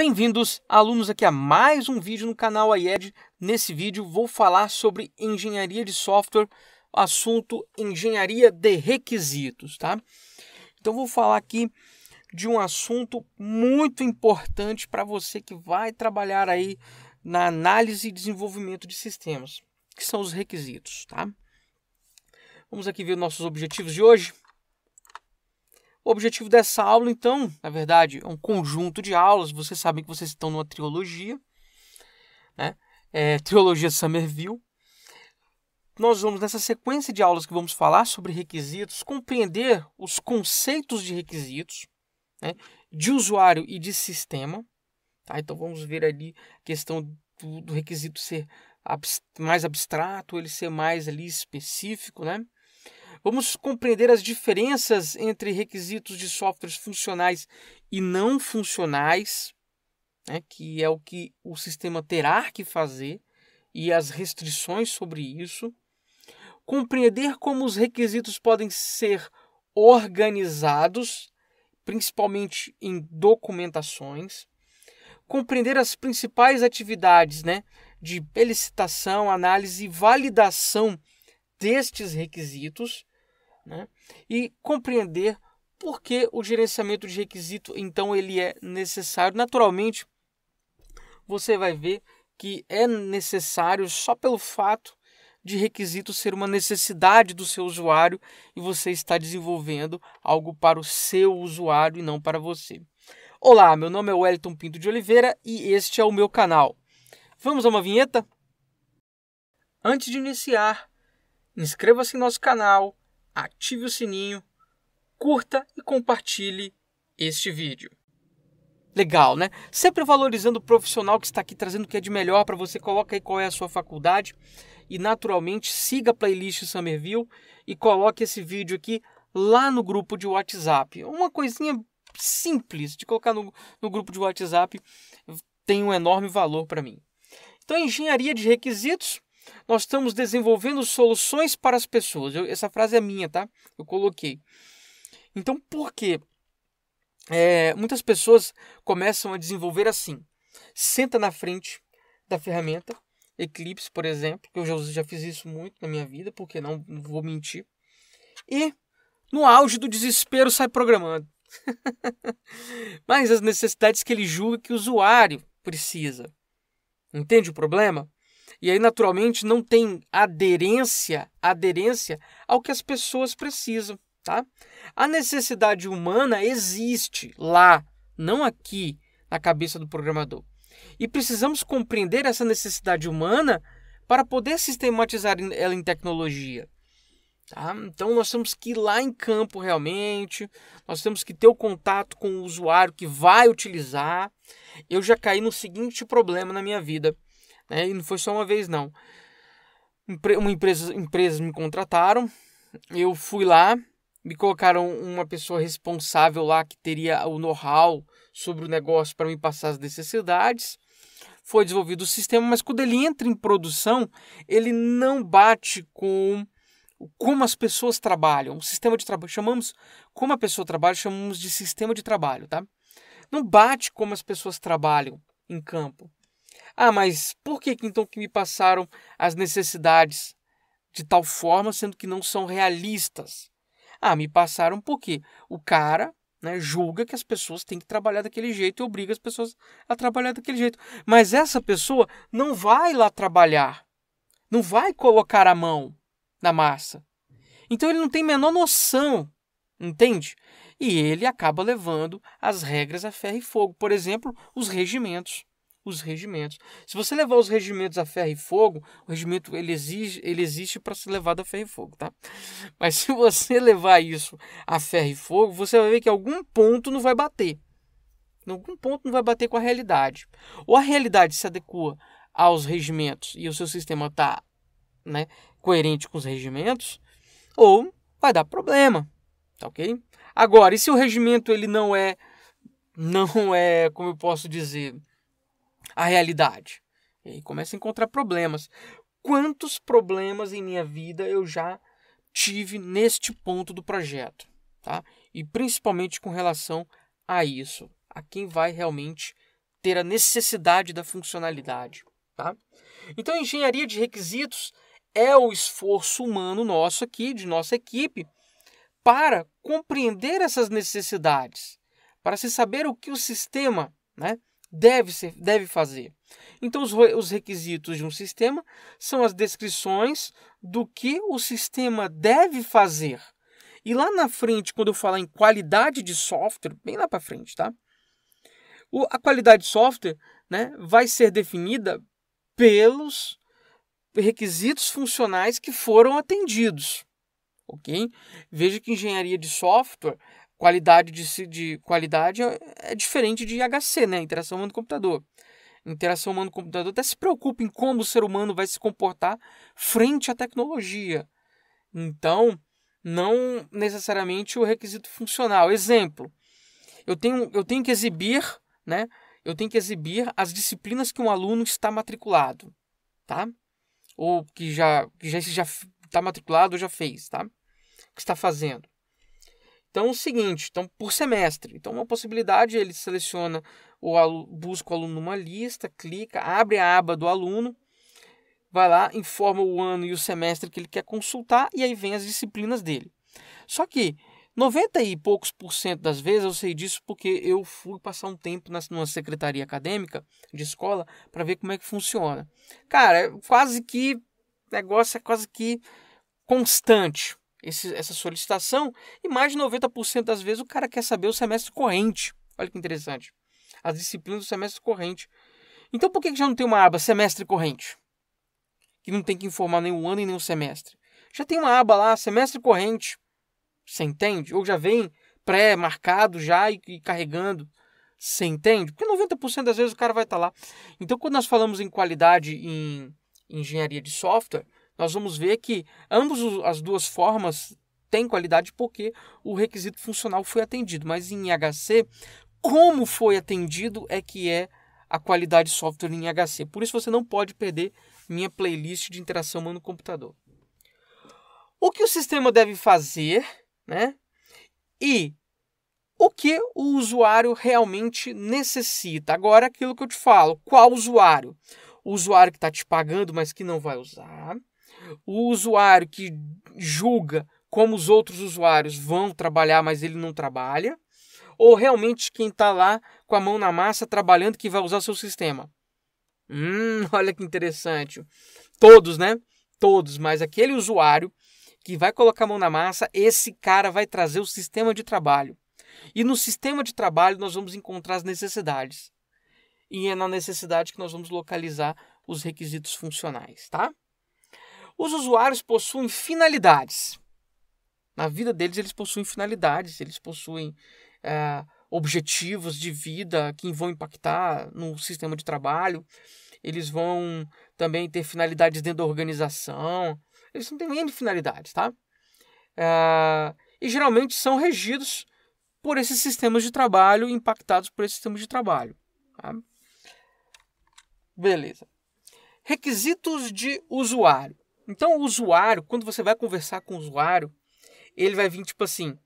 Bem-vindos, alunos, aqui a mais um vídeo no canal IED. Nesse vídeo vou falar sobre engenharia de software, assunto engenharia de requisitos, tá? Então vou falar aqui de um assunto muito importante para você que vai trabalhar aí na análise e desenvolvimento de sistemas, que são os requisitos, tá? Vamos aqui ver nossos objetivos de hoje. O objetivo dessa aula, então, na verdade, é um conjunto de aulas. Vocês sabem que vocês estão numa trilogia, né? É, trilogia Somerville. Nós vamos, nessa sequência de aulas que vamos falar sobre requisitos, compreender os conceitos de requisitos, né? de usuário e de sistema. Tá? Então, vamos ver ali a questão do, requisito ser mais abstrato, ele ser mais ali específico, né? Vamos compreender as diferenças entre requisitos de softwares funcionais e não funcionais, né, que é o que o sistema terá que fazer, e as restrições sobre isso. Compreender como os requisitos podem ser organizados, principalmente em documentações. Compreender as principais atividades né, de felicitação, análise e validação destes requisitos né? e compreender por que o gerenciamento de requisito então ele é necessário. Naturalmente, você vai ver que é necessário só pelo fato de requisito ser uma necessidade do seu usuário e você está desenvolvendo algo para o seu usuário e não para você. Olá, meu nome é Wellington Pinto de Oliveira e este é o meu canal. Vamos a uma vinheta? Antes de iniciar, inscreva-se em nosso canal, ative o sininho, curta e compartilhe este vídeo. Legal, né? Sempre valorizando o profissional que está aqui trazendo o que é de melhor para você. Coloca aí qual é a sua faculdade e naturalmente siga a playlist Summerville e coloque esse vídeo aqui lá no grupo de WhatsApp. Uma coisinha simples de colocar no, no grupo de WhatsApp tem um enorme valor para mim. Então, engenharia de requisitos, nós estamos desenvolvendo soluções para as pessoas. Eu, essa frase é minha, tá? Eu coloquei. Então, por quê? É, muitas pessoas começam a desenvolver assim. Senta na frente da ferramenta, Eclipse, por exemplo, eu já, já fiz isso muito na minha vida, porque não, não vou mentir. E no auge do desespero sai programando. Mas as necessidades que ele julga que o usuário precisa. Entende o problema? E aí, naturalmente, não tem aderência, aderência ao que as pessoas precisam, tá? A necessidade humana existe lá, não aqui na cabeça do programador. E precisamos compreender essa necessidade humana para poder sistematizar ela em tecnologia. Tá? Então nós temos que ir lá em campo realmente, nós temos que ter o contato com o usuário que vai utilizar. Eu já caí no seguinte problema na minha vida. Né? E não foi só uma vez, não. Uma empresa, empresas me contrataram, eu fui lá, me colocaram uma pessoa responsável lá que teria o know-how sobre o negócio para me passar as necessidades. Foi desenvolvido o sistema, mas quando ele entra em produção, ele não bate com como as pessoas trabalham, o sistema de trabalho. Chamamos como a pessoa trabalha, chamamos de sistema de trabalho, tá? Não bate como as pessoas trabalham em campo. Ah, mas por que então que me passaram as necessidades de tal forma, sendo que não são realistas? Ah, me passaram porque o cara né, julga que as pessoas têm que trabalhar daquele jeito e obriga as pessoas a trabalhar daquele jeito. Mas essa pessoa não vai lá trabalhar, não vai colocar a mão na massa. Então ele não tem a menor noção, entende? E ele acaba levando as regras a ferro e fogo, por exemplo, os regimentos os regimentos. Se você levar os regimentos a ferro e fogo, o regimento ele exige, ele existe para ser levado a ferro e fogo, tá? Mas se você levar isso a ferro e fogo, você vai ver que algum ponto não vai bater. Em algum ponto não vai bater com a realidade. Ou a realidade se adequa aos regimentos e o seu sistema está né, coerente com os regimentos, ou vai dar problema, tá ok? Agora, e se o regimento ele não é, não é, como eu posso dizer, a realidade. E aí começa a encontrar problemas. Quantos problemas em minha vida eu já tive neste ponto do projeto, tá? E principalmente com relação a isso, a quem vai realmente ter a necessidade da funcionalidade, tá? Então, engenharia de requisitos é o esforço humano nosso aqui, de nossa equipe, para compreender essas necessidades, para se saber o que o sistema né, deve, ser, deve fazer. Então, os, os requisitos de um sistema são as descrições do que o sistema deve fazer. E lá na frente, quando eu falar em qualidade de software, bem lá para frente, tá? O, a qualidade de software né, vai ser definida pelos requisitos funcionais que foram atendidos. Ok? Veja que engenharia de software qualidade de, de qualidade é diferente de HC, né? Interação humano-computador. Interação humano-computador até se preocupa em como o ser humano vai se comportar frente à tecnologia. Então, não necessariamente o requisito funcional. Exemplo, eu tenho, eu tenho que exibir, né? Eu tenho que exibir as disciplinas que um aluno está matriculado, tá? Ou que já, que já, já está matriculado ou já fez, tá? O que está fazendo. Então, é o seguinte, então por semestre. Então, uma possibilidade ele seleciona o aluno, busca o aluno numa lista, clica, abre a aba do aluno, vai lá, informa o ano e o semestre que ele quer consultar e aí vem as disciplinas dele. Só que 90 e poucos por cento das vezes eu sei disso porque eu fui passar um tempo numa secretaria acadêmica de escola para ver como é que funciona. Cara, é quase que negócio é quase que constante esse, essa solicitação e mais de 90% das vezes o cara quer saber o semestre corrente. Olha que interessante. As disciplinas do semestre corrente. Então por que já não tem uma aba semestre corrente? Que não tem que informar nem o ano e nem o semestre. Já tem uma aba lá, semestre corrente. Você entende? Ou já vem pré-marcado já e, e, carregando. Você entende? Porque 90% das vezes o cara vai estar tá lá. Então quando nós falamos em qualidade em engenharia de software, nós vamos ver que ambos as duas formas têm qualidade porque o requisito funcional foi atendido, mas em IHC, como foi atendido é que é a qualidade software em IHC. Por isso você não pode perder minha playlist de interação humano computador. O que o sistema deve fazer, né? E o que o usuário realmente necessita. Agora, aquilo que eu te falo, qual usuário? O usuário que está te pagando, mas que não vai usar o usuário que julga como os outros usuários vão trabalhar, mas ele não trabalha, ou realmente quem está lá com a mão na massa trabalhando que vai usar seu sistema. Hum, olha que interessante. Todos, né? Todos, mas aquele usuário que vai colocar a mão na massa, esse cara vai trazer o sistema de trabalho. E no sistema de trabalho nós vamos encontrar as necessidades. E é na necessidade que nós vamos localizar os requisitos funcionais, tá? Os usuários possuem finalidades. Na vida deles, eles possuem finalidades, eles possuem é, objetivos de vida que vão impactar no sistema de trabalho, eles vão também ter finalidades dentro da organização, eles não têm nenhuma finalidades, tá? É, e geralmente são regidos por esses sistemas de trabalho, impactados por esses sistemas de trabalho. Tá? Beleza. Requisitos de usuário. Então, o usuário, quando você vai conversar com o usuário, ele vai vir tipo assim: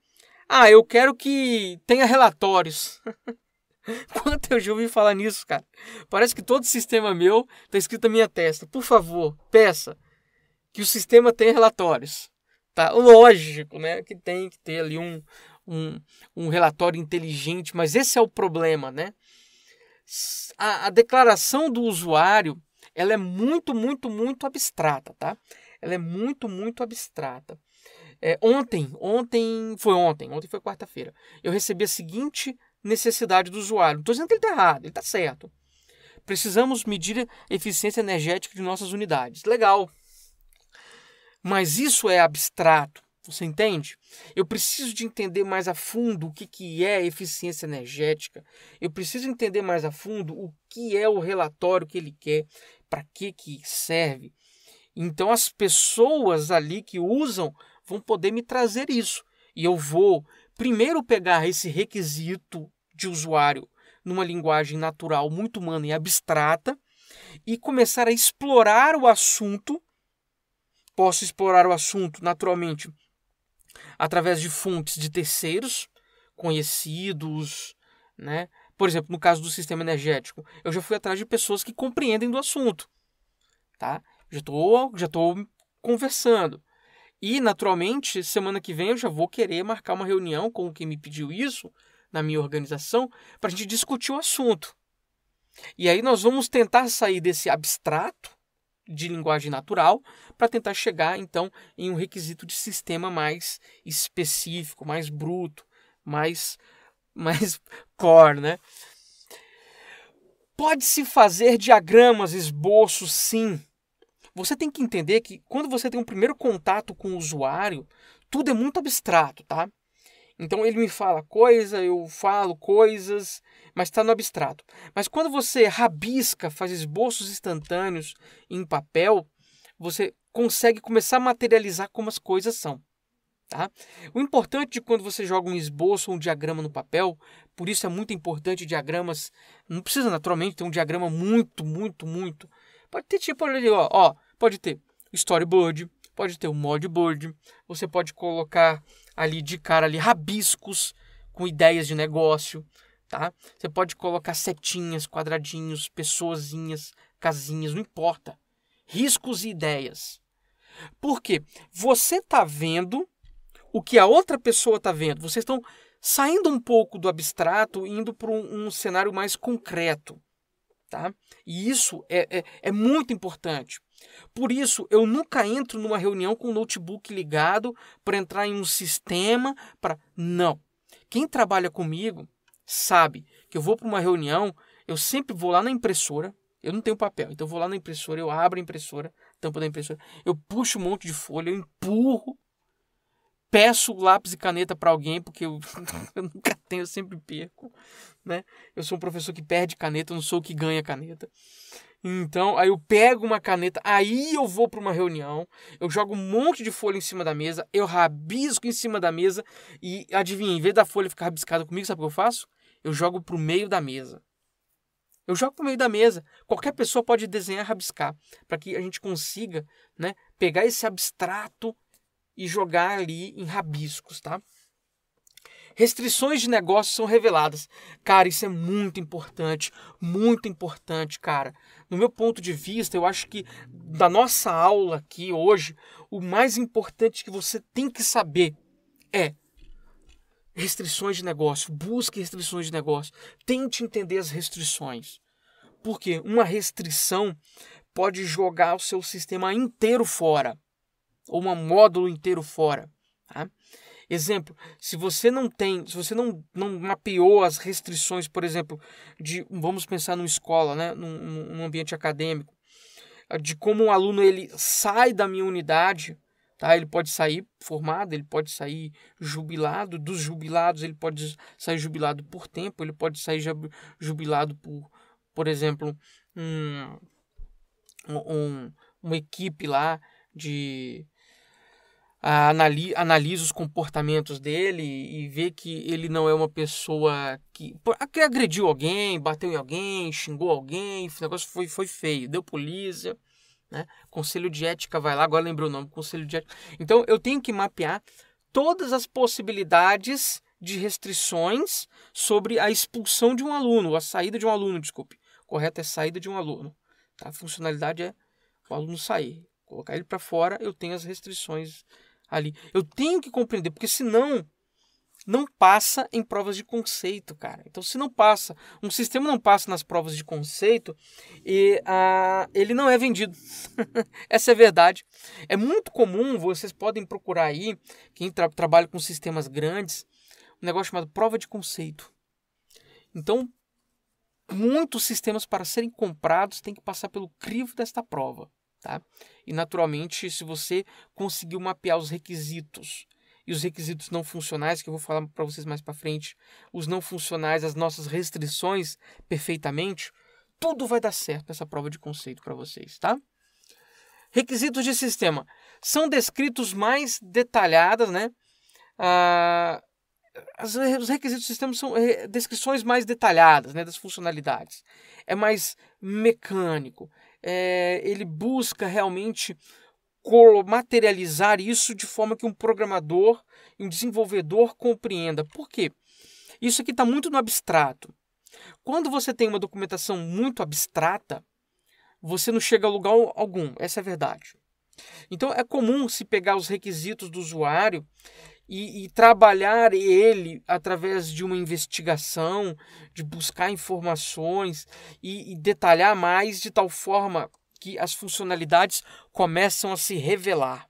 Ah, eu quero que tenha relatórios. Quanto eu já ouvi falar nisso, cara? Parece que todo sistema meu está escrito na minha testa. Por favor, peça que o sistema tenha relatórios. Tá? Lógico, né? Que tem que ter ali um, um, um relatório inteligente, mas esse é o problema, né? A, a declaração do usuário ela é muito, muito, muito abstrata, tá? Ela é muito, muito abstrata. É, ontem, ontem, foi ontem, ontem foi quarta-feira, eu recebi a seguinte necessidade do usuário. Não estou dizendo que ele está errado, ele está certo. Precisamos medir a eficiência energética de nossas unidades. Legal. Mas isso é abstrato, você entende? Eu preciso de entender mais a fundo o que, que é eficiência energética. Eu preciso entender mais a fundo o que é o relatório que ele quer para que, que serve. Então as pessoas ali que usam vão poder me trazer isso. E eu vou primeiro pegar esse requisito de usuário numa linguagem natural, muito humana e abstrata, e começar a explorar o assunto. Posso explorar o assunto naturalmente através de fontes de terceiros conhecidos, né? Por exemplo, no caso do sistema energético, eu já fui atrás de pessoas que compreendem do assunto, tá? Já estou já tô conversando. E, naturalmente, semana que vem eu já vou querer marcar uma reunião com quem me pediu isso, na minha organização, para a gente discutir o assunto. E aí nós vamos tentar sair desse abstrato de linguagem natural para tentar chegar então em um requisito de sistema mais específico, mais bruto, mais mais core, né? Pode-se fazer diagramas, esboços, sim. Você tem que entender que quando você tem um primeiro contato com o usuário, tudo é muito abstrato, tá? Então ele me fala coisa, eu falo coisas, mas está no abstrato. Mas quando você rabisca, faz esboços instantâneos em papel, você consegue começar a materializar como as coisas são. Tá? O importante de é quando você joga um esboço ou um diagrama no papel, por isso é muito importante diagramas, não precisa naturalmente ter um diagrama muito, muito, muito. Pode ter tipo, ó, ó pode ter storyboard, pode ter o um modboard, você pode colocar ali de cara ali rabiscos com ideias de negócio, tá? Você pode colocar setinhas, quadradinhos, pessoazinhas, casinhas, não importa. Riscos e ideias. Porque você tá vendo o que a outra pessoa está vendo. Vocês estão saindo um pouco do abstrato, indo para um, um, cenário mais concreto. Tá? E isso é, é, é muito importante. Por isso, eu nunca entro numa reunião com o notebook ligado para entrar em um sistema para. Não. Quem trabalha comigo sabe que eu vou para uma reunião, eu sempre vou lá na impressora. Eu não tenho papel, então eu vou lá na impressora, eu abro a impressora, tampa da impressora, eu puxo um monte de folha, eu empurro peço lápis e caneta para alguém, porque eu, eu, nunca tenho, eu sempre perco, né? Eu sou um professor que perde caneta, eu não sou o que ganha caneta. Então, aí eu pego uma caneta, aí eu vou para uma reunião, eu jogo um monte de folha em cima da mesa, eu rabisco em cima da mesa e adivinha, em vez da folha ficar rabiscada comigo, sabe o que eu faço? Eu jogo pro meio da mesa. Eu jogo pro meio da mesa. Qualquer pessoa pode desenhar, rabiscar, para que a gente consiga, né, pegar esse abstrato e jogar ali em rabiscos, tá? Restrições de negócio são reveladas. Cara, isso é muito importante, muito importante, cara. No meu ponto de vista, eu acho que da nossa aula aqui hoje, o mais importante que você tem que saber é restrições de negócio. Busque restrições de negócio. Tente entender as restrições. Porque uma restrição pode jogar o seu sistema inteiro fora ou um módulo inteiro fora. Tá? Exemplo, se você não tem, se você não, não mapeou as restrições, por exemplo, de vamos pensar numa escola, né, num, num ambiente acadêmico, ah, de como um aluno ele sai da minha unidade, tá? Ele pode sair formado, ele pode sair jubilado, dos jubilados ele pode sair jubilado por tempo, ele pode sair jubilado por, por exemplo, um, um uma equipe lá de analisa, analisa os comportamentos dele e vê que ele não é uma pessoa que, que agrediu alguém, bateu em alguém, xingou alguém, o negócio foi, foi feio, deu polícia. Né? Conselho de ética vai lá, agora lembrou o nome, conselho de ética. Então eu tenho que mapear todas as possibilidades de restrições sobre a expulsão de um aluno, a saída de um aluno, desculpe. Correto é saída de um aluno. Tá? A funcionalidade é o aluno sair. Colocar ele para fora, eu tenho as restrições ali. Eu tenho que compreender, porque senão não passa em provas de conceito, cara. Então, se não passa, um sistema não passa nas provas de conceito, e ah, ele não é vendido. Essa é a verdade. É muito comum, vocês podem procurar aí, quem tra trabalha com sistemas grandes, um negócio chamado prova de conceito. Então, muitos sistemas para serem comprados têm que passar pelo crivo desta prova. Tá? E naturalmente, se você conseguiu mapear os requisitos e os requisitos não funcionais, que eu vou falar para vocês mais para frente, os não funcionais, as nossas restrições perfeitamente, tudo vai dar certo nessa prova de conceito para vocês, tá? Requisitos de sistema são descritos mais detalhadas, né? Ah, as, os requisitos do sistema são eh, descrições mais detalhadas né, das funcionalidades. É mais mecânico, é, ele busca realmente materializar isso de forma que um programador, um desenvolvedor compreenda. Por quê? Isso aqui está muito no abstrato. Quando você tem uma documentação muito abstrata, você não chega a lugar algum, essa é a verdade. Então é comum se pegar os requisitos do usuário e, e, trabalhar ele através de uma investigação, de buscar informações e, e detalhar mais de tal forma que as funcionalidades começam a se revelar.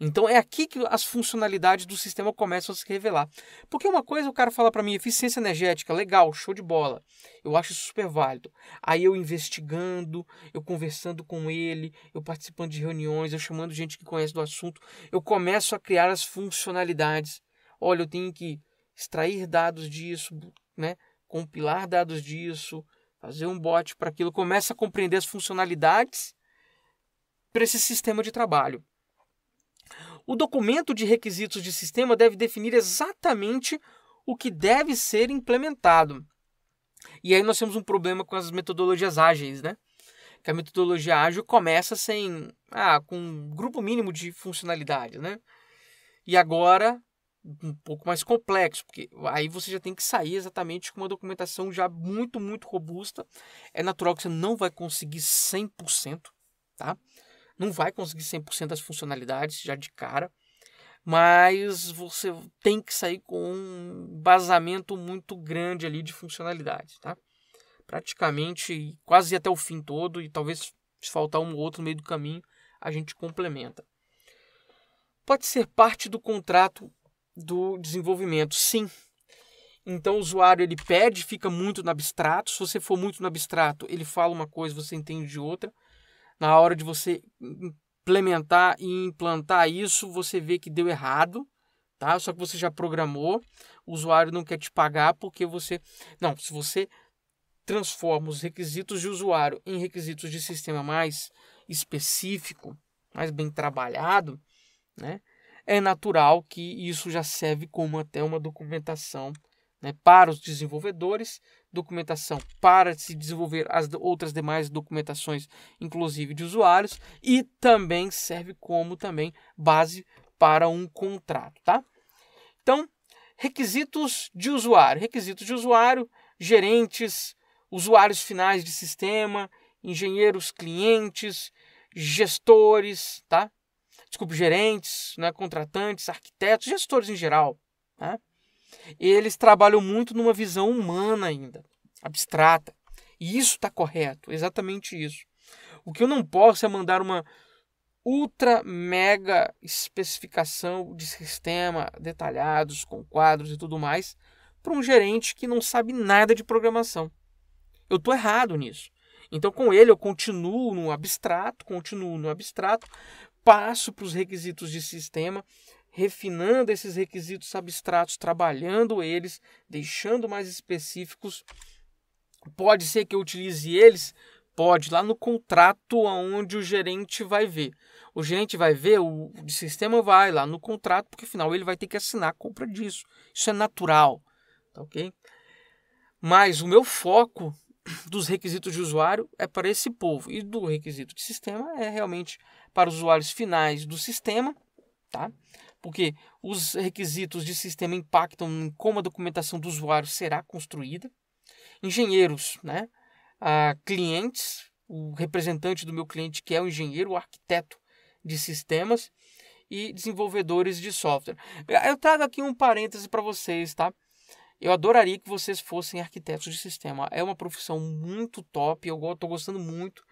Então é aqui que as funcionalidades do sistema começam a se revelar. Porque uma coisa o cara fala para mim, eficiência energética, legal, show de bola. Eu acho super válido. Aí eu investigando, eu conversando com ele, eu participando de reuniões, eu chamando gente que conhece do assunto, eu começo a criar as funcionalidades. Olha, eu tenho que extrair dados disso, né? Compilar dados disso, fazer um bot para aquilo, começa a compreender as funcionalidades para esse sistema de trabalho. O documento de requisitos de sistema deve definir exatamente o que deve ser implementado. E aí nós temos um problema com as metodologias ágeis, né? Que a metodologia ágil começa sem, ah, com um grupo mínimo de funcionalidades, né? E agora um pouco mais complexo, porque aí você já tem que sair exatamente com uma documentação já muito, muito robusta. É natural que você não vai conseguir 100%, tá? Não vai conseguir 100% das funcionalidades já de cara, mas você tem que sair com um basamento muito grande ali de funcionalidades, tá? Praticamente quase até o fim todo e talvez se faltar um ou outro no meio do caminho, a gente complementa. Pode ser parte do contrato do desenvolvimento, sim. Então o usuário ele pede, fica muito no abstrato. Se você for muito no abstrato, ele fala uma coisa, você entende de outra na hora de você implementar e implantar isso, você vê que deu errado, tá? Só que você já programou, o usuário não quer te pagar porque você. Não, se você transforma os requisitos de usuário em requisitos de sistema mais específico, mais bem trabalhado, né? É natural que isso já serve como até uma documentação né, para os desenvolvedores, documentação para se desenvolver as outras demais documentações, inclusive de usuários, e também serve como também base para um contrato, tá? Então, requisitos de usuário, requisitos de usuário, gerentes, usuários finais de sistema, engenheiros, clientes, gestores, tá? Desculpe, gerentes, né, contratantes, arquitetos, gestores em geral, tá? Né? eles trabalham muito numa visão humana ainda, abstrata. E isso está correto, exatamente isso. O que eu não posso é mandar uma ultra mega especificação de sistema, detalhados, com quadros e tudo mais, para um gerente que não sabe nada de programação. Eu estou errado nisso. Então, com ele, eu continuo no abstrato, continuo no abstrato, passo para os requisitos de sistema, refinando esses requisitos abstratos, trabalhando eles, deixando mais específicos. Pode ser que eu utilize eles, pode, lá no contrato aonde o gerente vai ver. O gerente vai ver, o, sistema vai lá no contrato, porque afinal ele vai ter que assinar a compra disso. Isso é natural, tá ok? Mas o meu foco dos requisitos de usuário é para esse povo e do requisito de sistema é realmente para os usuários finais do sistema, tá? porque os requisitos de sistema impactam em como a documentação do usuário será construída. Engenheiros, né? Ah, clientes, o representante do meu cliente que é o engenheiro, o arquiteto de sistemas e desenvolvedores de software. Eu trago aqui um parêntese para vocês, tá? Eu adoraria que vocês fossem arquitetos de sistema. É uma profissão muito top. Eu estou gostando muito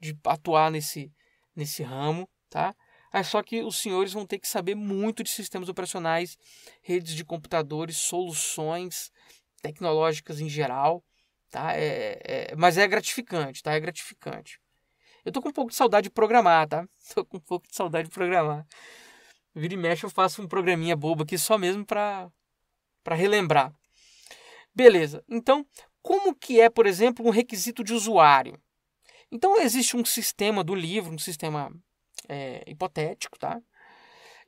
de atuar nesse, nesse ramo, tá? É só que os senhores vão ter que saber muito de sistemas operacionais, redes de computadores, soluções tecnológicas em geral, tá? É, é, mas é gratificante, tá? É gratificante. Eu tô com um pouco de saudade de programar, tá? Tô com um pouco de saudade de programar. Vira e mexe eu faço um programinha bobo aqui só mesmo para para relembrar. Beleza. Então, como que é, por exemplo, um requisito de usuário? Então existe um sistema do livro, um sistema é, hipotético, tá?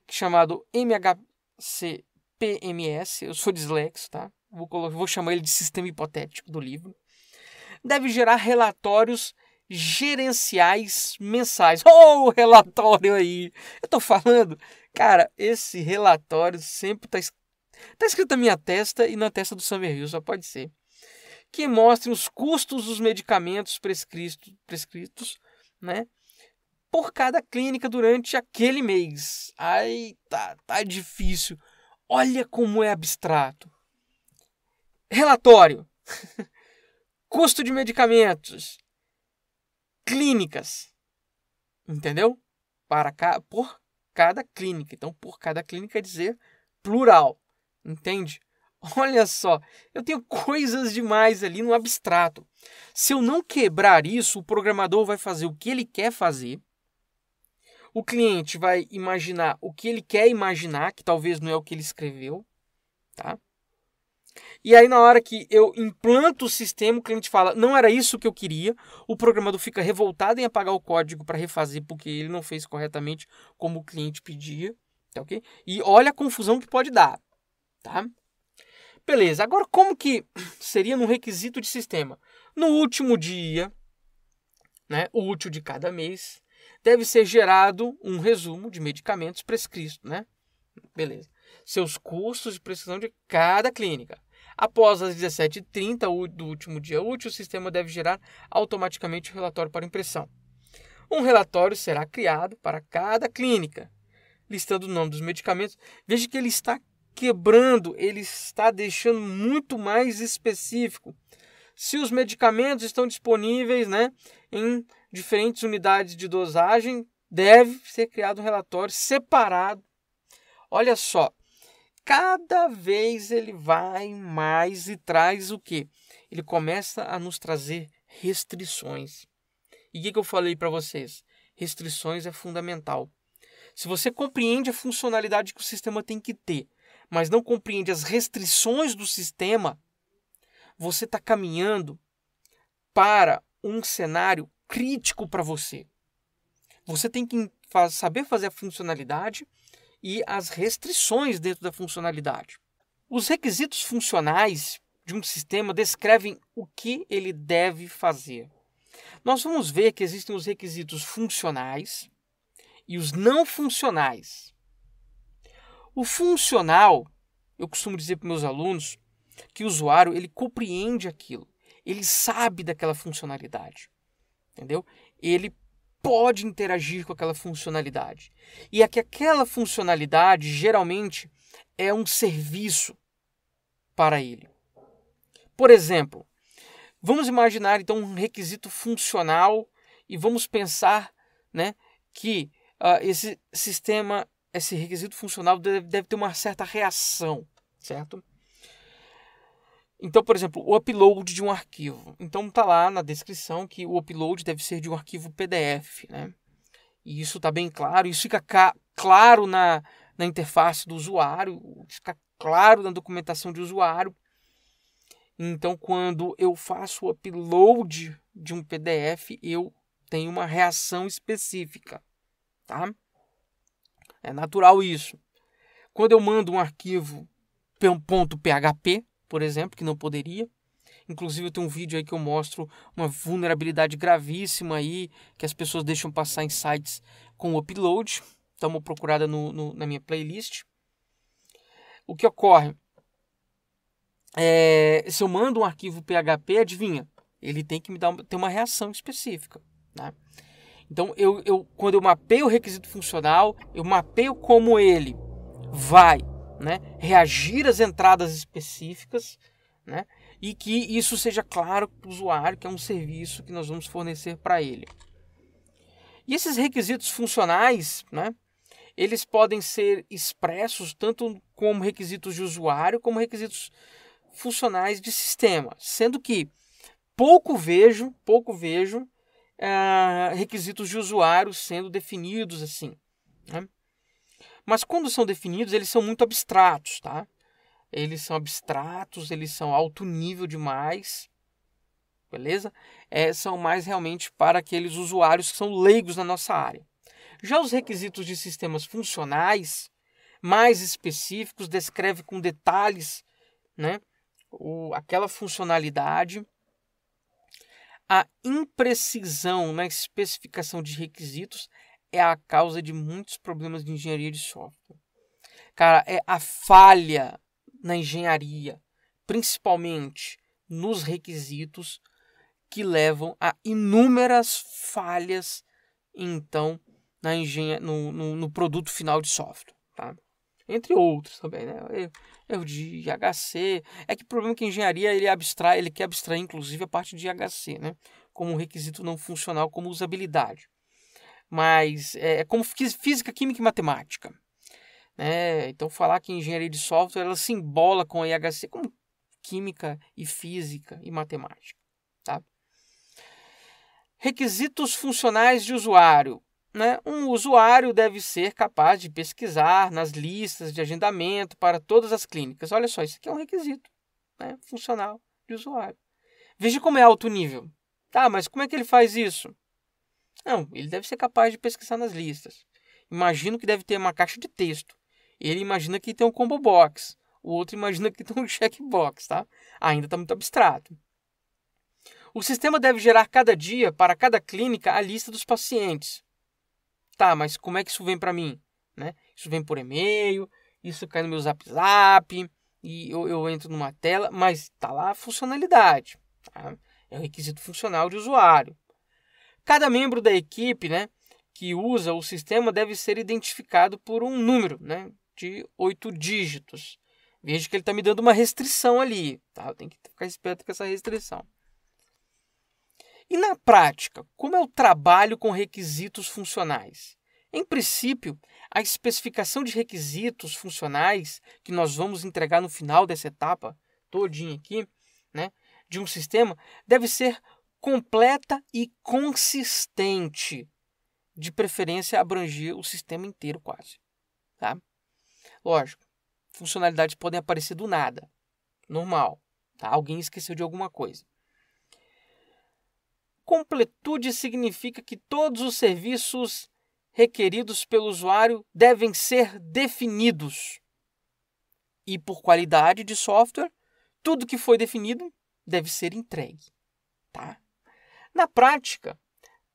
Chamado MHCPMS, eu sou dislexo, tá? Vou, vou chamar ele de sistema hipotético do livro. Deve gerar relatórios gerenciais mensais. Oh, o relatório aí! Eu tô falando, cara, esse relatório sempre tá, tá escrito na minha testa e na testa do Hill, só pode ser. Que mostre os custos dos medicamentos prescritos, prescritos né? por cada clínica durante aquele mês. Ai, tá, tá difícil. Olha como é abstrato. Relatório. Custo de medicamentos. Clínicas. Entendeu? Para ca... Por cada clínica. Então, por cada clínica é dizer plural. Entende? Olha só, eu tenho coisas demais ali no abstrato. Se eu não quebrar isso, o programador vai fazer o que ele quer fazer o cliente vai imaginar o que ele quer imaginar, que talvez não é o que ele escreveu, tá? E aí, na hora que eu implanto o sistema, o cliente fala: não era isso que eu queria. O programador fica revoltado em apagar o código para refazer, porque ele não fez corretamente como o cliente pedia. Tá ok? E olha a confusão que pode dar. Tá? Beleza, agora como que seria no requisito de sistema? No último dia, né, o útil de cada mês, deve ser gerado um resumo de medicamentos prescritos, né? Beleza. Seus custos de prescrição de cada clínica. Após as 17h30 do último dia útil, o sistema deve gerar automaticamente o relatório para impressão. Um relatório será criado para cada clínica, listando o nome dos medicamentos. Veja que ele está quebrando, ele está deixando muito mais específico. Se os medicamentos estão disponíveis né, em diferentes unidades de dosagem, deve ser criado um relatório separado. Olha só, cada vez ele vai mais e traz o que? Ele começa a nos trazer restrições. E o que, que eu falei para vocês? Restrições é fundamental. Se você compreende a funcionalidade que o sistema tem que ter, mas não compreende as restrições do sistema, você está caminhando para um cenário crítico para você. Você tem que saber fazer a funcionalidade e as restrições dentro da funcionalidade. Os requisitos funcionais de um sistema descrevem o que ele deve fazer. Nós vamos ver que existem os requisitos funcionais e os não funcionais. O funcional, eu costumo dizer para meus alunos que o usuário ele compreende aquilo, ele sabe daquela funcionalidade entendeu? Ele pode interagir com aquela funcionalidade. E é que aquela funcionalidade geralmente é um serviço para ele. Por exemplo, vamos imaginar então um requisito funcional e vamos pensar né, que uh, esse sistema, esse requisito funcional deve, deve ter uma certa reação, certo? Então, por exemplo, o upload de um arquivo. Então está lá na descrição que o upload deve ser de um arquivo PDF, né? E isso está bem claro, isso fica claro na, na interface do usuário, fica claro na documentação de usuário. Então, quando eu faço o upload de um PDF, eu tenho uma reação específica, tá? É natural isso. Quando eu mando um arquivo .php, por exemplo, que não poderia. Inclusive, eu tenho um vídeo aí que eu mostro uma vulnerabilidade gravíssima aí que as pessoas deixam passar em sites com upload. Dá uma procurada no, no, na minha playlist. O que ocorre? É, se eu mando um arquivo PHP, adivinha? Ele tem que me dar ter uma reação específica. Né? Então, eu, eu, quando eu mapeio o requisito funcional, eu mapeio como ele vai né? reagir às entradas específicas né? e que isso seja claro para o usuário que é um serviço que nós vamos fornecer para ele. E esses requisitos funcionais, né? eles podem ser expressos tanto como requisitos de usuário como requisitos funcionais de sistema, sendo que pouco vejo, pouco vejo uh, requisitos de usuário sendo definidos assim. Né? Mas quando são definidos, eles são muito abstratos, tá? Eles são abstratos, eles são alto nível demais, beleza? É, são mais realmente para aqueles usuários que são leigos na nossa área. Já os requisitos de sistemas funcionais, mais específicos, descreve com detalhes né, o, aquela funcionalidade. A imprecisão na especificação de requisitos é a causa de muitos problemas de engenharia de software. Cara, é a falha na engenharia, principalmente nos requisitos que levam a inúmeras falhas, então, na engen no, no, no, produto final de software, tá? Entre outros também, né? o de IHC. É que o problema é que a engenharia ele abstrai, ele quer abstrair, inclusive, a parte de IHC, né? Como um requisito não funcional, como usabilidade mas é, é como física, química e matemática. Né? Então, falar que engenharia de software ela se embola com a IHC como química e física e matemática. Tá? Requisitos funcionais de usuário. Né? Um usuário deve ser capaz de pesquisar nas listas de agendamento para todas as clínicas. Olha só, isso aqui é um requisito né? funcional de usuário. Veja como é alto nível. Tá, mas como é que ele faz isso? Não, ele deve ser capaz de pesquisar nas listas. Imagino que deve ter uma caixa de texto. Ele imagina que tem um combo box. O outro imagina que tem um checkbox, tá? Ainda está muito abstrato. O sistema deve gerar cada dia, para cada clínica, a lista dos pacientes. Tá, mas como é que isso vem para mim? Né? Isso vem por e-mail, isso cai no meu zap zap, e eu, eu entro numa tela, mas está lá a funcionalidade. Tá? É o requisito funcional de usuário. Cada membro da equipe né, que usa o sistema deve ser identificado por um número né, de oito dígitos. Veja que ele está me dando uma restrição ali. Tá? Eu tenho que ficar esperto com essa restrição. E na prática, como é o trabalho com requisitos funcionais? Em princípio, a especificação de requisitos funcionais que nós vamos entregar no final dessa etapa todinha aqui, né, de um sistema, deve ser completa e consistente, de preferência abranger o sistema inteiro quase, tá? Lógico, funcionalidades podem aparecer do nada, normal, tá? Alguém esqueceu de alguma coisa. Completude significa que todos os serviços requeridos pelo usuário devem ser definidos. E por qualidade de software, tudo que foi definido deve ser entregue, tá? Na prática,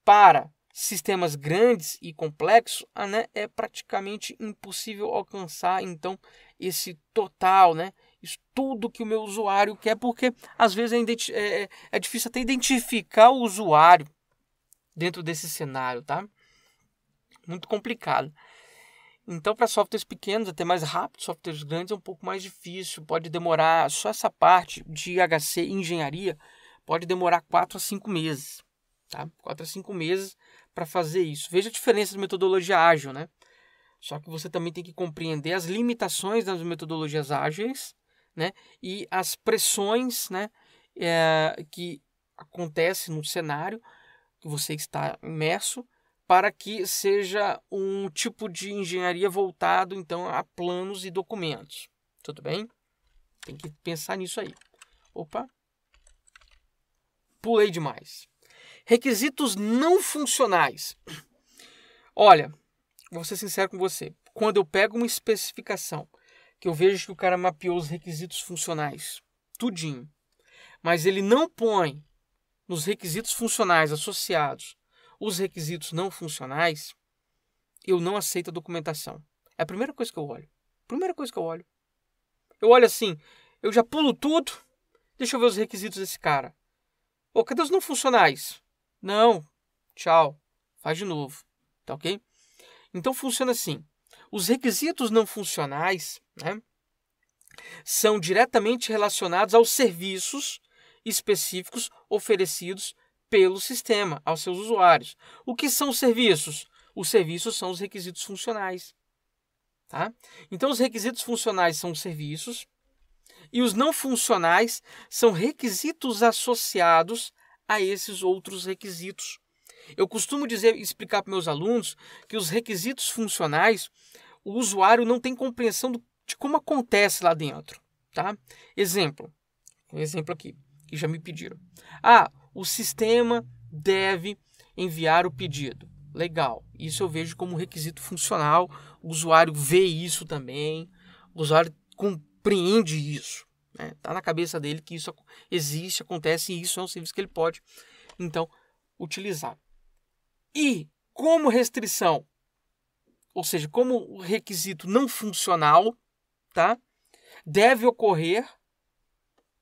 para sistemas grandes e complexos, ah, né, é praticamente impossível alcançar então esse total, né? Isso tudo que o meu usuário quer, porque às vezes é, é, é, é difícil até identificar o usuário dentro desse cenário, tá? Muito complicado. Então, para softwares pequenos, até mais rápido, softwares grandes é um pouco mais difícil, pode demorar. Só essa parte de HC engenharia pode demorar 4 a 5 meses, tá? 4 a 5 meses para fazer isso. Veja a diferença da metodologia ágil, né? Só que você também tem que compreender as limitações das metodologias ágeis, né? E as pressões, né? É, que acontece no cenário que você está imerso para que seja um tipo de engenharia voltado então a planos e documentos. Tudo bem? Tem que pensar nisso aí. Opa, pulei demais. Requisitos não funcionais. Olha, vou ser sincero com você. Quando eu pego uma especificação que eu vejo que o cara mapeou os requisitos funcionais, tudinho, mas ele não põe nos requisitos funcionais associados os requisitos não funcionais, eu não aceito a documentação. É a primeira coisa que eu olho. Primeira coisa que eu olho. Eu olho assim, eu já pulo tudo, deixa eu ver os requisitos desse cara. Ô, cadê os não funcionais? Não. Tchau. Faz de novo. Tá ok? Então funciona assim. Os requisitos não funcionais né, são diretamente relacionados aos serviços específicos oferecidos pelo sistema aos seus usuários. O que são os serviços? Os serviços são os requisitos funcionais. Tá? Então, os requisitos funcionais são os serviços e os não funcionais são requisitos associados a esses outros requisitos. Eu costumo dizer, explicar para meus alunos que os requisitos funcionais, o usuário não tem compreensão do, de como acontece lá dentro, tá? Exemplo, um exemplo aqui que já me pediram. Ah, o sistema deve enviar o pedido. Legal, isso eu vejo como requisito funcional. O usuário vê isso também. O usuário com, compreende isso. Né? Tá na cabeça dele que isso existe, acontece e isso é um serviço que ele pode, então, utilizar. E como restrição, ou seja, como requisito não funcional, tá? Deve ocorrer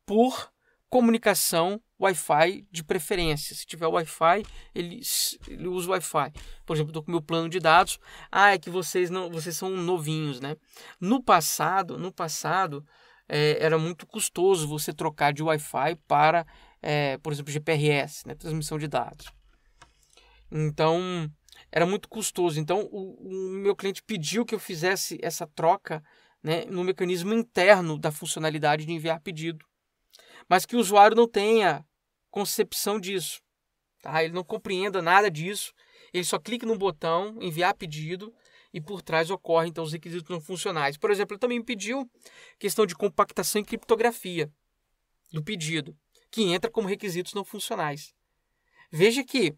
por comunicação Wi-Fi de preferência. Se tiver Wi-Fi, ele, ele usa Wi-Fi. Por exemplo, estou com meu plano de dados. Ah, é que vocês não, vocês são novinhos, né? No passado, no passado é, era muito custoso você trocar de Wi-Fi para, é, por exemplo, GPRS, né? Transmissão de dados. Então era muito custoso. Então o, o meu cliente pediu que eu fizesse essa troca, né? No mecanismo interno da funcionalidade de enviar pedido mas que o usuário não tenha concepção disso. Tá? Ele não compreenda nada disso, ele só clica no botão enviar pedido e por trás ocorrem então os requisitos não funcionais. Por exemplo, ele também pediu questão de compactação e criptografia do pedido, que entra como requisitos não funcionais. Veja que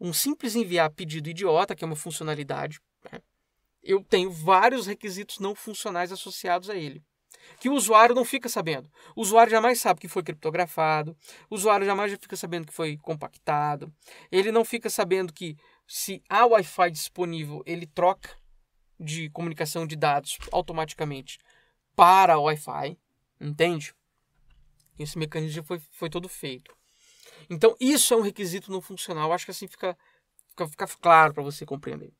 um simples enviar pedido idiota, que é uma funcionalidade, né, eu tenho vários requisitos não funcionais associados a ele que o usuário não fica sabendo. O usuário jamais sabe que foi criptografado, o usuário jamais fica sabendo que foi compactado, ele não fica sabendo que se há Wi-Fi disponível, ele troca de comunicação de dados automaticamente para Wi-Fi, entende? Esse mecanismo foi, foi todo feito. Então, isso é um requisito no funcional. Acho que assim fica, fica, fica claro para você compreender.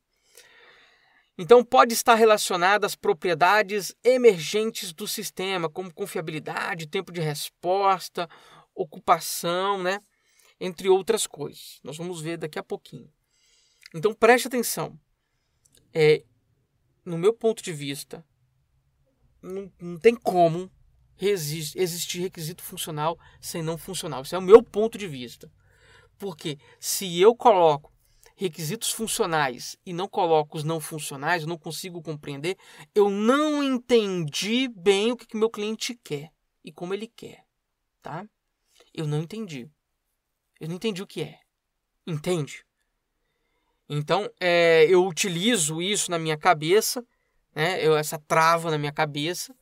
Então, pode estar relacionada às propriedades emergentes do sistema, como confiabilidade, tempo de resposta, ocupação, né? entre outras coisas. Nós vamos ver daqui a pouquinho. Então, preste atenção. É, no meu ponto de vista, não, não tem como existir requisito funcional sem não funcional. Isso é o meu ponto de vista. Porque se eu coloco requisitos funcionais e não coloco os não funcionais, eu não consigo compreender, eu não entendi bem o que, que meu cliente quer e como ele quer, tá? Eu não entendi. Eu não entendi o que é. Entende? Então, é, eu utilizo isso na minha cabeça, né? Eu, essa trava na minha cabeça,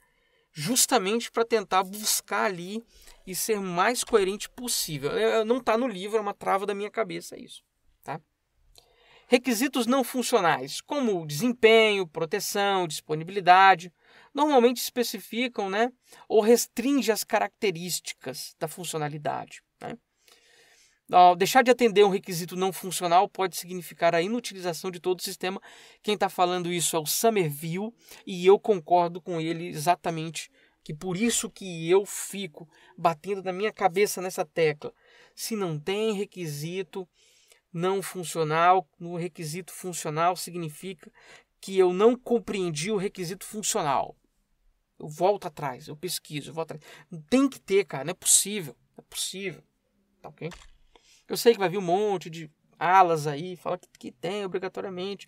justamente para tentar buscar ali e ser mais coerente possível. É, é, não está no livro, é uma trava da minha cabeça é isso. Requisitos não funcionais, como desempenho, proteção, disponibilidade, normalmente especificam né, ou restringem as características da funcionalidade. Né? deixar de atender um requisito não funcional pode significar a inutilização de todo o sistema. Quem está falando isso é o Summerville e eu concordo com ele exatamente que por isso que eu fico batendo na minha cabeça nessa tecla. Se não tem requisito não funcional, no requisito funcional significa que eu não compreendi o requisito funcional. Eu volto atrás, eu pesquiso, eu volto atrás. Tem que ter, cara, não é possível. Não é possível. Tá ok? Eu sei que vai vir um monte de alas aí, fala que, que tem obrigatoriamente,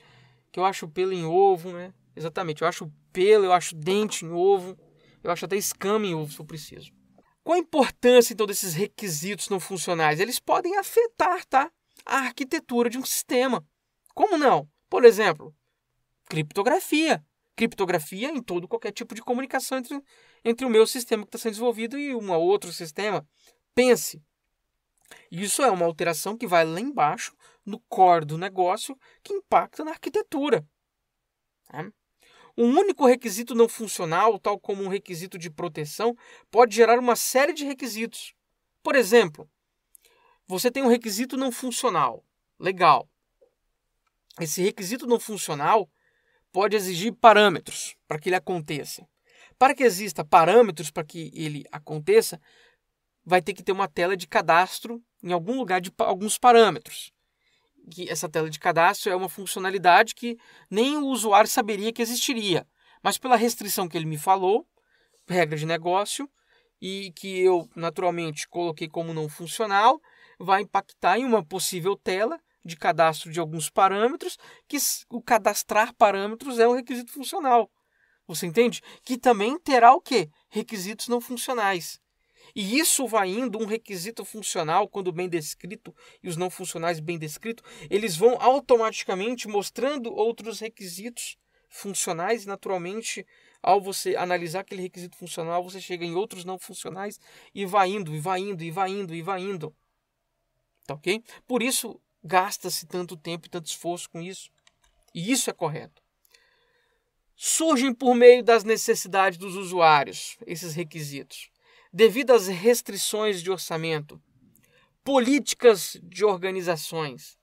que eu acho pelo em ovo, né? Exatamente, eu acho pelo, eu acho dente em ovo, eu acho até escama em ovo se eu preciso. Qual a importância então desses requisitos não funcionais? Eles podem afetar, tá? a arquitetura de um sistema. Como não? Por exemplo, criptografia. Criptografia em todo qualquer tipo de comunicação entre, entre o meu sistema que está sendo desenvolvido e um outro sistema. Pense. Isso é uma alteração que vai lá embaixo, no core do negócio, que impacta na arquitetura. Tá? Um único requisito não funcional, tal como um requisito de proteção, pode gerar uma série de requisitos. Por exemplo, você tem um requisito não funcional. Legal. Esse requisito não funcional pode exigir parâmetros para que ele aconteça. Para que exista parâmetros para que ele aconteça, vai ter que ter uma tela de cadastro em algum lugar de alguns parâmetros. Que essa tela de cadastro é uma funcionalidade que nem o usuário saberia que existiria, mas pela restrição que ele me falou, regra de negócio, e que eu naturalmente coloquei como não funcional, vai impactar em uma possível tela de cadastro de alguns parâmetros, que o cadastrar parâmetros é um requisito funcional. Você entende? Que também terá o quê? Requisitos não funcionais. E isso vai indo um requisito funcional, quando bem descrito, e os não funcionais bem descritos, eles vão automaticamente mostrando outros requisitos funcionais, e naturalmente, ao você analisar aquele requisito funcional, você chega em outros não funcionais e vai indo, e vai indo, e vai indo, e vai indo. Tá ok? Por isso gasta-se tanto tempo e tanto esforço com isso. E isso é correto. Surgem por meio das necessidades dos usuários esses requisitos. Devido às restrições de orçamento, políticas de organizações,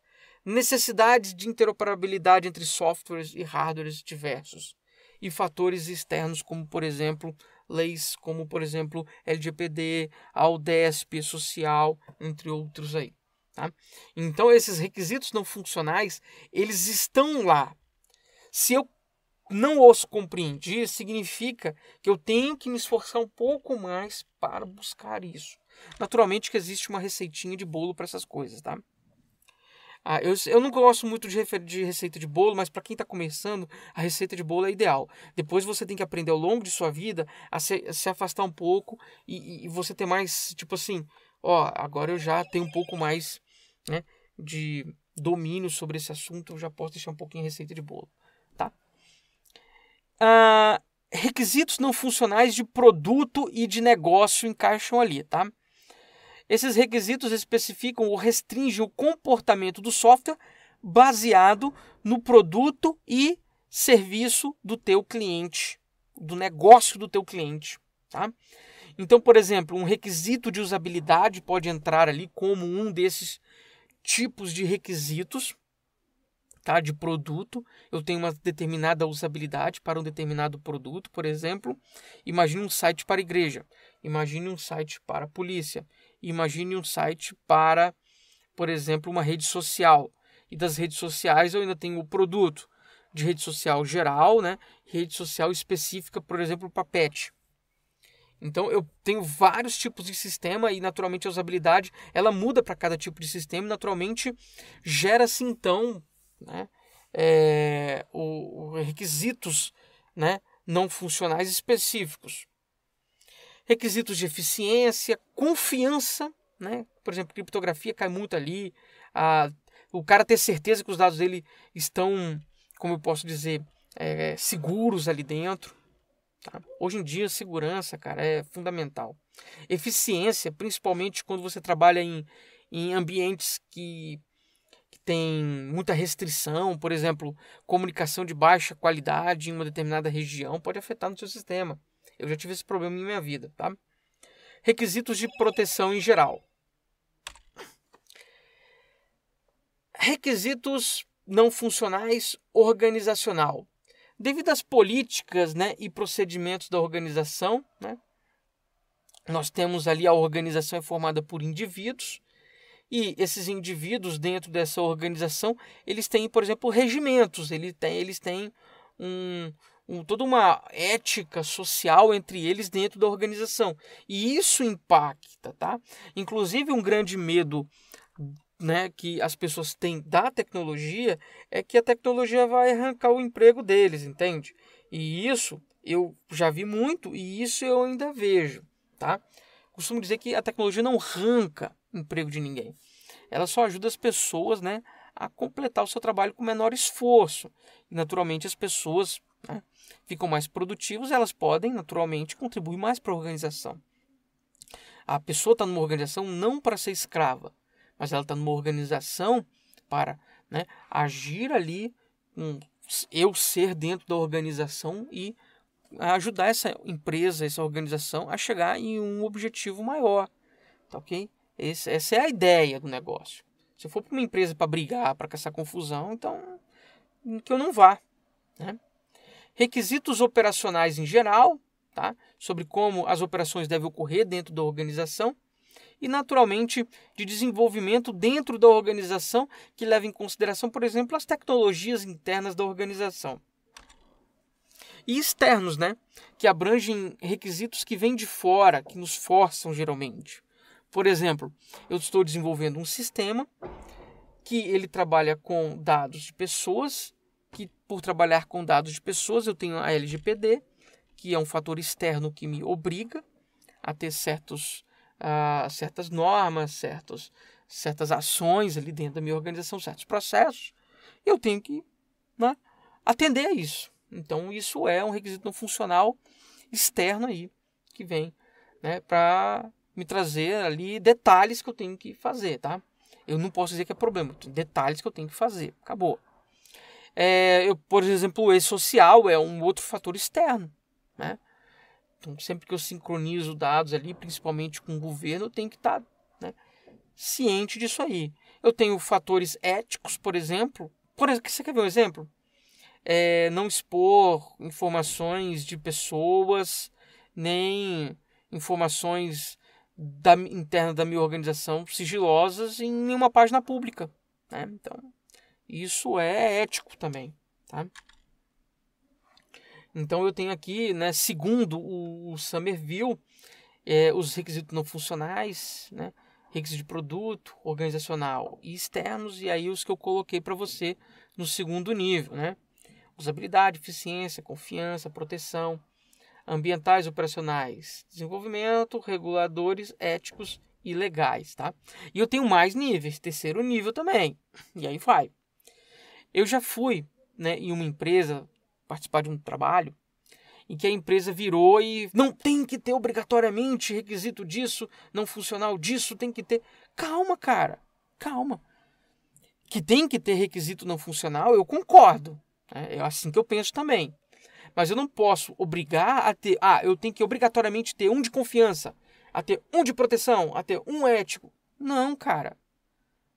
necessidades de interoperabilidade entre softwares e hardwares diversos e fatores externos como, por exemplo, leis como, por exemplo, LGPD, a social, entre outros aí. Tá? Então esses requisitos não funcionais, eles estão lá. Se eu não os compreendi, significa que eu tenho que me esforçar um pouco mais para buscar isso. Naturalmente que existe uma receitinha de bolo para essas coisas, tá? Ah, eu, eu não gosto muito de, de receita de bolo, mas para quem está começando, a receita de bolo é ideal. Depois você tem que aprender ao longo de sua vida a se, a se afastar um pouco e, e, você ter mais, tipo assim, ó, agora eu já tenho um pouco mais né, de domínio sobre esse assunto, eu já posso deixar um pouquinho receita de bolo, tá? Ah, requisitos não funcionais de produto e de negócio encaixam ali, tá? Esses requisitos especificam ou restringem o comportamento do software baseado no produto e serviço do teu cliente, do negócio do teu cliente, tá? Então, por exemplo, um requisito de usabilidade pode entrar ali como um desses tipos de requisitos tá, de produto. Eu tenho uma determinada usabilidade para um determinado produto, por exemplo. Imagine um site para igreja, imagine um site para polícia, imagine um site para, por exemplo, uma rede social. E das redes sociais eu ainda tenho o produto de rede social geral, né? Rede social específica, por exemplo, para pet. Então eu tenho vários tipos de sistema e naturalmente a usabilidade ela muda para cada tipo de sistema e naturalmente gera-se assim, então né, é, o, o requisitos né, não funcionais específicos. Requisitos de eficiência, confiança, né? por exemplo, criptografia cai muito ali. A, o cara ter certeza que os dados dele estão, como eu posso dizer, é, seguros ali dentro. Tá? Hoje em dia, segurança, cara, é fundamental. Eficiência, principalmente quando você trabalha em, em ambientes que, que tem muita restrição, por exemplo, comunicação de baixa qualidade em uma determinada região pode afetar no seu sistema. Eu já tive esse problema em minha vida, tá? Requisitos de proteção em geral. Requisitos não funcionais organizacional. Devido às políticas né, e procedimentos da organização, né, nós temos ali a organização é formada por indivíduos, e esses indivíduos dentro dessa organização, eles têm, por exemplo, regimentos, eles têm, eles têm um, um, toda uma ética social entre eles dentro da organização. E isso impacta, tá? Inclusive um grande medo né, que as pessoas têm da tecnologia é que a tecnologia vai arrancar o emprego deles, entende? E isso eu já vi muito e isso eu ainda vejo, tá? Costumo dizer que a tecnologia não arranca emprego de ninguém. Ela só ajuda as pessoas, né, a completar o seu trabalho com menor esforço. E naturalmente as pessoas né, ficam mais produtivas, elas podem naturalmente contribuir mais para a organização. A pessoa está numa organização não para ser escrava, mas ela está numa organização para né, agir ali, um, eu ser dentro da organização e ajudar essa empresa, essa organização a chegar em um objetivo maior. Tá ok? Esse, essa é a ideia do negócio. Se eu for para uma empresa para brigar, para caçar confusão, então que eu não vá. Né? Requisitos operacionais em geral, tá? sobre como as operações devem ocorrer dentro da organização e, naturalmente, de desenvolvimento dentro da organização que leva em consideração, por exemplo, as tecnologias internas da organização. E externos, né? Que abrangem requisitos que vêm de fora, que nos forçam geralmente. Por exemplo, eu estou desenvolvendo um sistema que ele trabalha com dados de pessoas, que por trabalhar com dados de pessoas eu tenho a LGPD, que é um fator externo que me obriga a ter certos ah, certas normas, certos, certas ações ali dentro da minha organização, certos processos, eu tenho que né, atender a isso. Então, isso é um requisito funcional externo aí, que vem né, para me trazer ali detalhes que eu tenho que fazer, tá? Eu não posso dizer que é problema, detalhes que eu tenho que fazer, acabou. É, eu, por exemplo, o e-social é um outro fator externo, né? Então, sempre que eu sincronizo dados ali, principalmente com o governo, eu tenho que estar tá, né, ciente disso aí. Eu tenho fatores éticos, por exemplo. Por exemplo, você quer ver um exemplo? É, não expor informações de pessoas, nem informações da, interna da minha organização sigilosas em nenhuma página pública. Né? Então, isso é ético também. Tá? Então eu tenho aqui, né, segundo o, o Somerville, é, os requisitos não funcionais, né, requisitos de produto, organizacional e externos, e aí os que eu coloquei para você no segundo nível, né? Usabilidade, eficiência, confiança, proteção, ambientais, operacionais, desenvolvimento, reguladores, éticos e legais, tá? E eu tenho mais níveis, terceiro nível também, e aí vai. Eu já fui, né, em uma empresa participar de um trabalho em que a empresa virou e não tem que ter obrigatoriamente requisito disso, não funcional disso, tem que ter. Calma, cara, calma. Que tem que ter requisito não funcional, eu concordo. Né? É assim que eu penso também. Mas eu não posso obrigar a ter. Ah, eu tenho que obrigatoriamente ter um de confiança, a ter um de proteção, a ter um ético. Não, cara.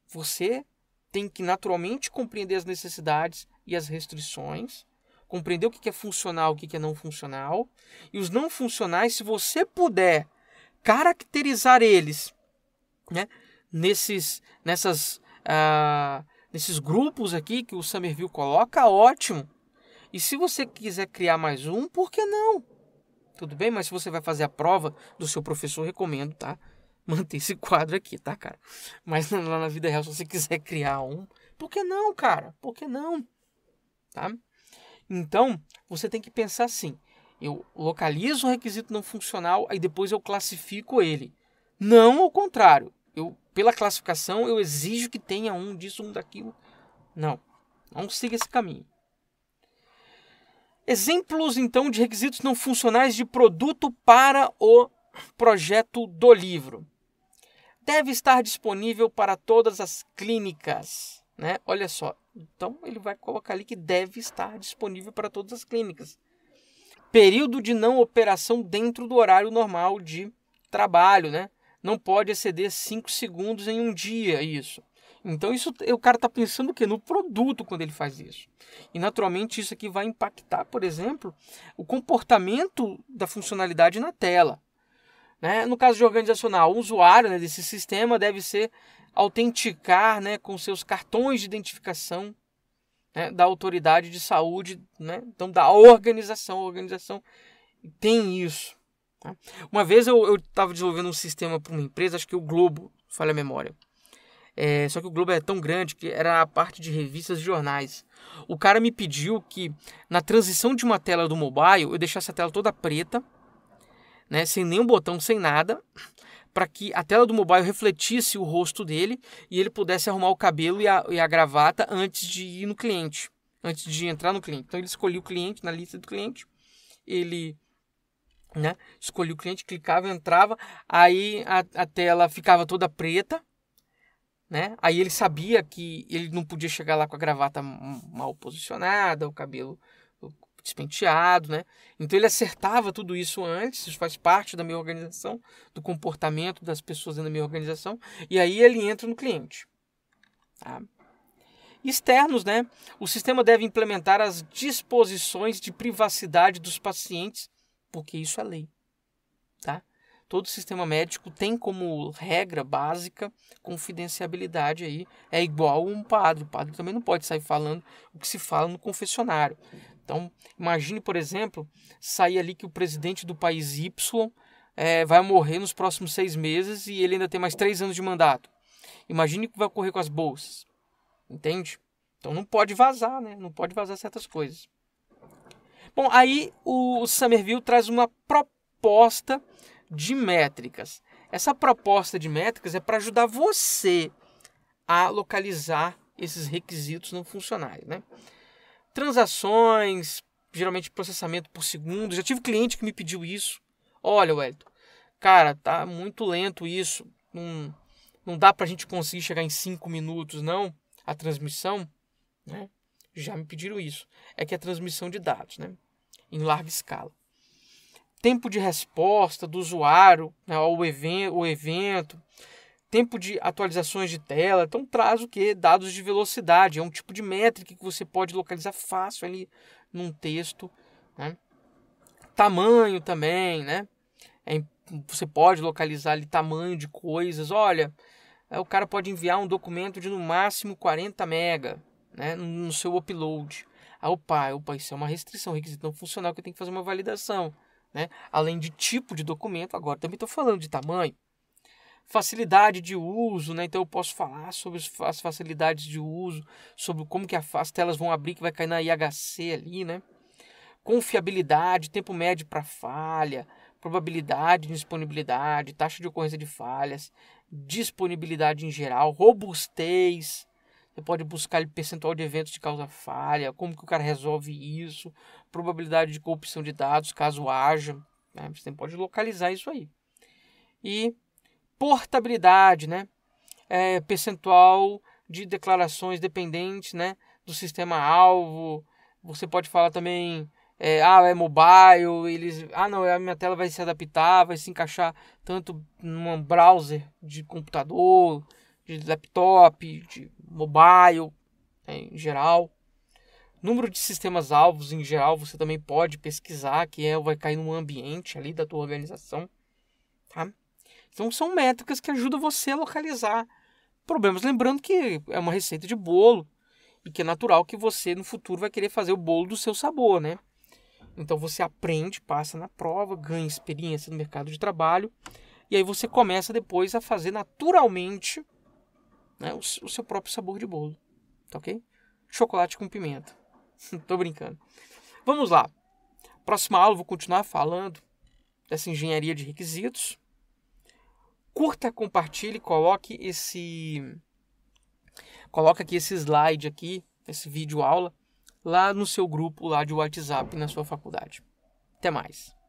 Você tem que naturalmente compreender as necessidades e as restrições compreender o que é funcional, o que é não funcional. E os não funcionais, se você puder caracterizar eles né, nesses, nessas, ah, nesses grupos aqui que o Somerville coloca, ótimo. E se você quiser criar mais um, por que não? Tudo bem, mas se você vai fazer a prova do seu professor, recomendo, tá? Manter esse quadro aqui, tá, cara? Mas lá na vida real, se você quiser criar um, por que não, cara? Por que não? Tá? Então, você tem que pensar assim: eu localizo o requisito não funcional, e depois eu classifico ele. Não ao contrário. Eu, pela classificação, eu exijo que tenha um disso, um daquilo. Não. Não siga esse caminho. Exemplos, então, de requisitos não funcionais de produto para o projeto do livro. Deve estar disponível para todas as clínicas. Né? Olha só, então ele vai colocar ali que deve estar disponível para todas as clínicas. Período de não operação dentro do horário normal de trabalho, né? Não pode exceder 5 segundos em um dia, isso. Então isso o cara está pensando o quê? No produto quando ele faz isso. E naturalmente isso aqui vai impactar, por exemplo, o comportamento da funcionalidade na tela. Né? No caso de organizacional, o usuário né, desse sistema deve ser autenticar né, com seus cartões de identificação né, da autoridade de saúde, né, então da organização. A organização tem isso. Tá? Uma vez eu estava desenvolvendo um sistema para uma empresa, acho que o Globo, falha a memória. É, só que o Globo é tão grande que era a parte de revistas e jornais. O cara me pediu que na transição de uma tela do mobile eu deixasse a tela toda preta, né, sem nenhum botão, sem nada, para que a tela do mobile refletisse o rosto dele e ele pudesse arrumar o cabelo e a, e a gravata antes de ir no cliente, antes de entrar no cliente. Então ele escolhia o cliente na lista do cliente, ele né, escolhia o cliente, clicava, entrava, aí a, a tela ficava toda preta, né? Aí ele sabia que ele não podia chegar lá com a gravata mal posicionada, o cabelo despenteado, né? Então ele acertava tudo isso antes, isso faz parte da minha organização, do comportamento das pessoas dentro da minha organização, e aí ele entra no cliente. Tá? Externos, né? O sistema deve implementar as disposições de privacidade dos pacientes, porque isso é lei, tá? Todo sistema médico tem como regra básica confidencialidade aí. É igual um padre. O padre também não pode sair falando o que se fala no confessionário. Então, imagine, por exemplo, sair ali que o presidente do país Y é, vai morrer nos próximos seis meses e ele ainda tem mais três anos de mandato. Imagine o que vai ocorrer com as bolsas. Entende? Então não pode vazar, né? Não pode vazar certas coisas. Bom, aí o Somerville traz uma proposta de métricas. Essa proposta de métricas é para ajudar você a localizar esses requisitos no funcionário, né? transações, geralmente processamento por segundo. Já tive cliente que me pediu isso. Olha, Wellington, cara, tá muito lento isso. Não, não dá pra gente conseguir chegar em cinco minutos, não, a transmissão, né? Já me pediram isso. É que a é transmissão de dados, né? Em larga escala. Tempo de resposta do usuário né, ao evento, o evento tempo de atualizações de tela, então traz o que? Dados de velocidade, é um tipo de métrica que você pode localizar fácil ali num texto, né? Tamanho também, né? É, você pode localizar ali tamanho de coisas, olha, é, o cara pode enviar um documento de no máximo 40 mega, né, no seu upload. Ah, opa, opa, isso é uma restrição, requisito não funcional que eu tenho que fazer uma validação. Né? Além de tipo de documento, agora também estou falando de tamanho facilidade de uso, né? Então eu posso falar sobre as facilidades de uso, sobre como que as telas vão abrir, que vai cair na IHC ali, né? Confiabilidade, tempo médio para falha, probabilidade de disponibilidade, taxa de ocorrência de falhas, disponibilidade em geral, robustez. Você pode buscar o percentual de eventos de causa falha, como que o cara resolve isso, probabilidade de corrupção de dados, caso haja. Né? Você pode localizar isso aí. E portabilidade, né? É, percentual de declarações dependentes, né? Do sistema alvo. Você pode falar também, é, ah, é mobile, eles, ah, não, a minha tela vai se adaptar, vai se encaixar tanto num browser de computador, de laptop, de mobile, né, em geral. Número de sistemas alvos em geral, você também pode pesquisar, que é vai cair no ambiente ali da tua organização. Então são métricas que ajudam você a localizar problemas. Lembrando que é uma receita de bolo e que é natural que você no futuro vai querer fazer o bolo do seu sabor, né? Então você aprende, passa na prova, ganha experiência no mercado de trabalho e aí você começa depois a fazer naturalmente né, o, o seu próprio sabor de bolo, tá ok? Chocolate com pimenta. Tô brincando. Vamos lá. Próxima aula eu vou continuar falando dessa engenharia de requisitos curta, compartilhe, coloque esse coloque aqui esse slide aqui, esse vídeo aula lá no seu grupo lá de WhatsApp na sua faculdade. Até mais.